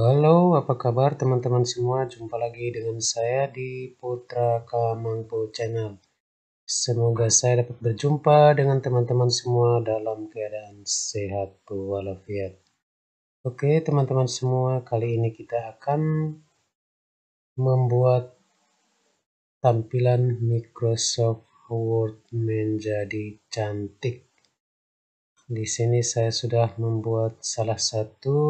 Halo, apa kabar teman-teman semua? Jumpa lagi dengan saya di Putra Kamangpo Channel. Semoga saya dapat berjumpa dengan teman-teman semua dalam keadaan sehat walafiat. Oke, teman-teman semua, kali ini kita akan membuat tampilan Microsoft Word menjadi cantik. Di sini saya sudah membuat salah satu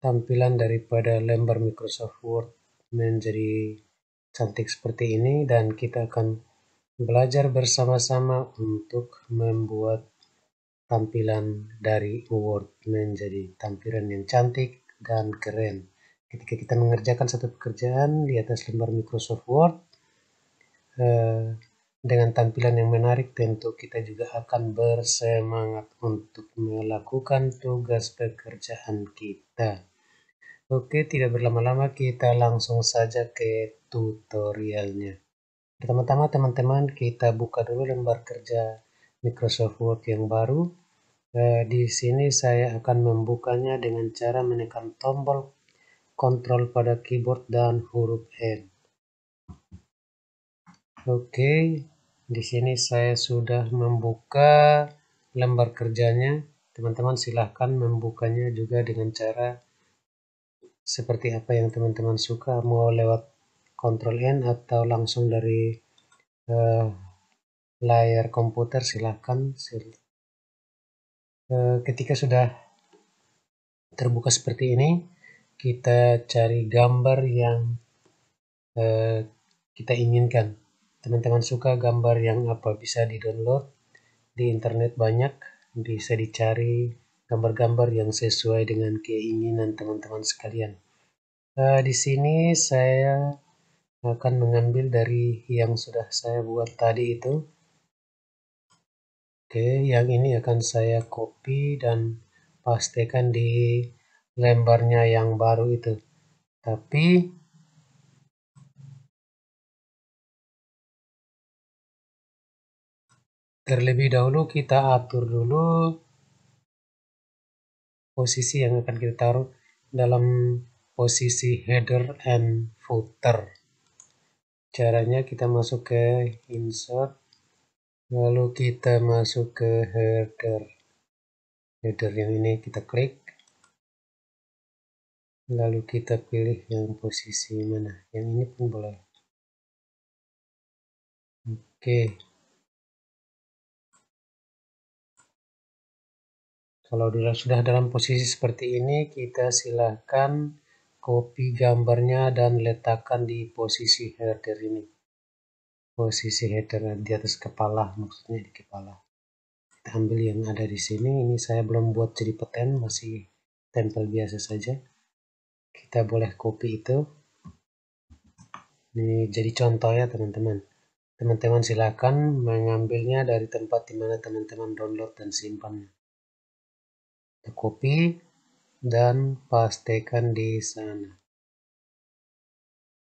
tampilan daripada lembar Microsoft Word menjadi cantik seperti ini dan kita akan belajar bersama-sama untuk membuat tampilan dari Word menjadi tampilan yang cantik dan keren. Ketika kita mengerjakan satu pekerjaan di atas lembar Microsoft Word, eh, dengan tampilan yang menarik tentu kita juga akan bersemangat untuk melakukan tugas pekerjaan kita. Oke, tidak berlama-lama kita langsung saja ke tutorialnya. Pertama-tama teman-teman kita buka dulu lembar kerja Microsoft Word yang baru. Eh, di sini saya akan membukanya dengan cara menekan tombol Control pada keyboard dan huruf N. Oke, di sini saya sudah membuka lembar kerjanya. Teman-teman silahkan membukanya juga dengan cara seperti apa yang teman-teman suka mau lewat Ctrl N atau langsung dari uh, layar komputer silahkan sil uh, ketika sudah terbuka seperti ini kita cari gambar yang uh, kita inginkan teman-teman suka gambar yang apa bisa di download di internet banyak bisa dicari gambar-gambar yang sesuai dengan keinginan teman-teman sekalian. Uh, di sini saya akan mengambil dari yang sudah saya buat tadi itu. Oke, yang ini akan saya copy dan pastikan di lembarnya yang baru itu. Tapi terlebih dahulu kita atur dulu posisi yang akan kita taruh dalam posisi header and footer caranya kita masuk ke insert lalu kita masuk ke header header yang ini kita klik lalu kita pilih yang posisi mana yang ini pun boleh oke okay. Kalau sudah dalam posisi seperti ini, kita silahkan copy gambarnya dan letakkan di posisi header ini. Posisi header di atas kepala, maksudnya di kepala. Kita ambil yang ada di sini, ini saya belum buat jadi peten, masih tempel biasa saja. Kita boleh copy itu. Ini jadi contoh ya teman-teman. Teman-teman silahkan mengambilnya dari tempat di mana teman-teman download dan simpannya tekopi dan pastikan di sana.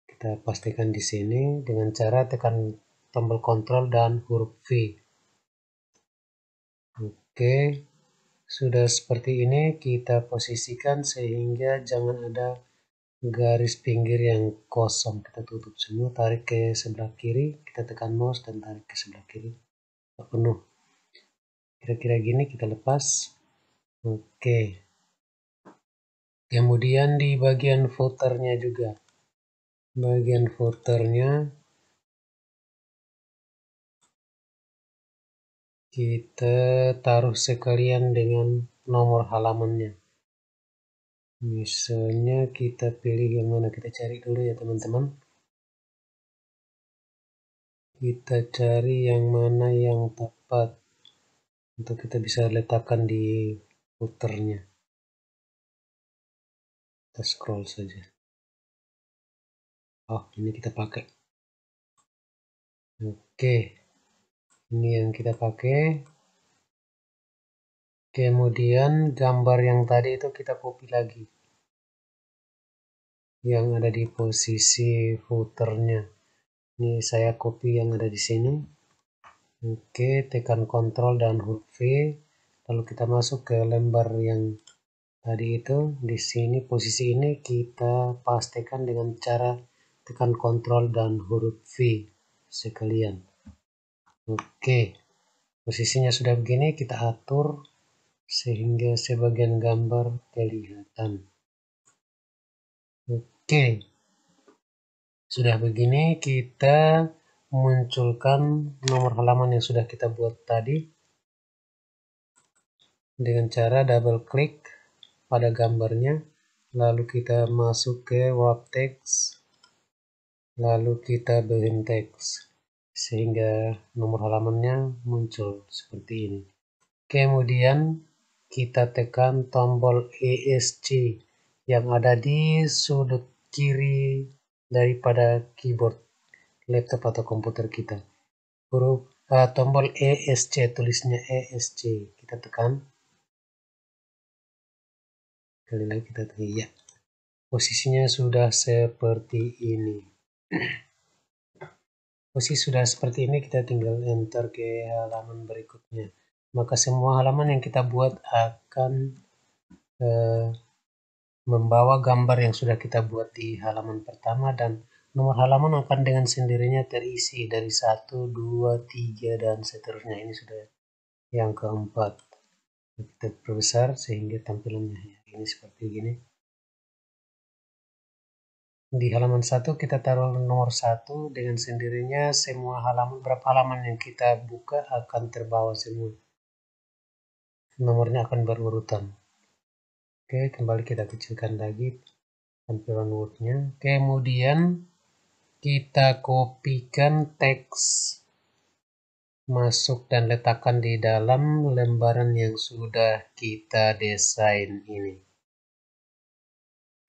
Kita pastikan di sini dengan cara tekan tombol kontrol dan huruf V. Oke, sudah seperti ini kita posisikan sehingga jangan ada garis pinggir yang kosong. Kita tutup semua, tarik ke sebelah kiri, kita tekan mouse dan tarik ke sebelah kiri. Penuh. Kira-kira gini kita lepas. Oke. Kemudian di bagian footernya juga. Bagian footernya kita taruh sekalian dengan nomor halamannya. Misalnya kita pilih yang mana kita cari dulu ya teman-teman. Kita cari yang mana yang tepat untuk kita bisa letakkan di puternya kita scroll saja oh ini kita pakai oke ini yang kita pakai kemudian gambar yang tadi itu kita copy lagi yang ada di posisi footernya ini saya copy yang ada di sini oke tekan Ctrl dan huruf V Lalu kita masuk ke lembar yang tadi itu. Di sini posisi ini kita pastikan dengan cara tekan kontrol dan huruf V sekalian. Oke, posisinya sudah begini kita atur sehingga sebagian gambar kelihatan. Oke, sudah begini kita munculkan nomor halaman yang sudah kita buat tadi dengan cara double klik pada gambarnya lalu kita masuk ke warp text lalu kita bikin teks sehingga nomor halamannya muncul seperti ini kemudian kita tekan tombol ESC yang ada di sudut kiri daripada keyboard laptop atau komputer kita huruf uh, tombol ESC tulisnya ESC kita tekan kali lagi kita tadi ya posisinya sudah seperti ini posisi sudah seperti ini kita tinggal enter ke halaman berikutnya maka semua halaman yang kita buat akan eh, membawa gambar yang sudah kita buat di halaman pertama dan nomor halaman akan dengan sendirinya terisi dari 1, 2, 3, dan seterusnya ini sudah yang keempat kita perbesar sehingga tampilannya ya ini seperti gini di halaman satu kita taruh nomor satu dengan sendirinya semua halaman berapa halaman yang kita buka akan terbawa semua nomornya akan berurutan oke kembali kita kecilkan lagi tampilan wordnya kemudian kita kopikan teks masuk dan letakkan di dalam lembaran yang sudah kita desain ini.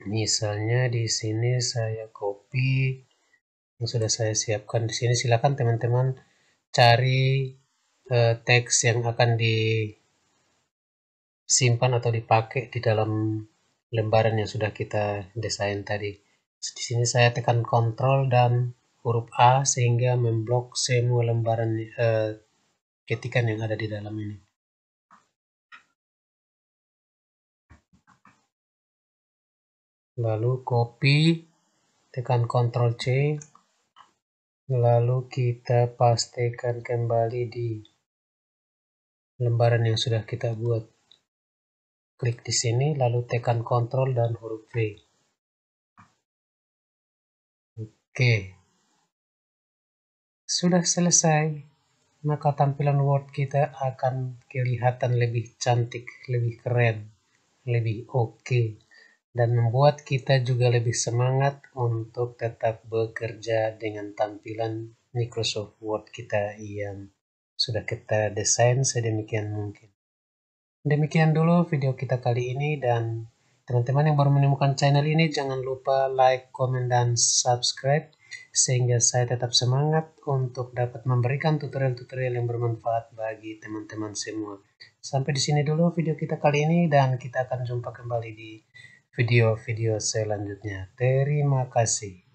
Misalnya di sini saya copy yang sudah saya siapkan di sini. Silakan teman-teman cari eh, teks yang akan disimpan atau dipakai di dalam lembaran yang sudah kita desain tadi. Di sini saya tekan Ctrl dan huruf A sehingga memblok semua lembaran e, ketikan yang ada di dalam ini. Lalu copy, tekan Ctrl C, lalu kita pastikan kembali di lembaran yang sudah kita buat. Klik di sini, lalu tekan Ctrl dan huruf V. Oke sudah selesai, maka tampilan Word kita akan kelihatan lebih cantik, lebih keren, lebih oke, okay, dan membuat kita juga lebih semangat untuk tetap bekerja dengan tampilan Microsoft Word kita yang sudah kita desain sedemikian mungkin. Demikian dulu video kita kali ini dan teman-teman yang baru menemukan channel ini jangan lupa like, comment, dan subscribe sehingga saya tetap semangat untuk dapat memberikan tutorial-tutorial yang bermanfaat bagi teman-teman semua. Sampai di sini dulu video kita kali ini dan kita akan jumpa kembali di video-video selanjutnya. Terima kasih.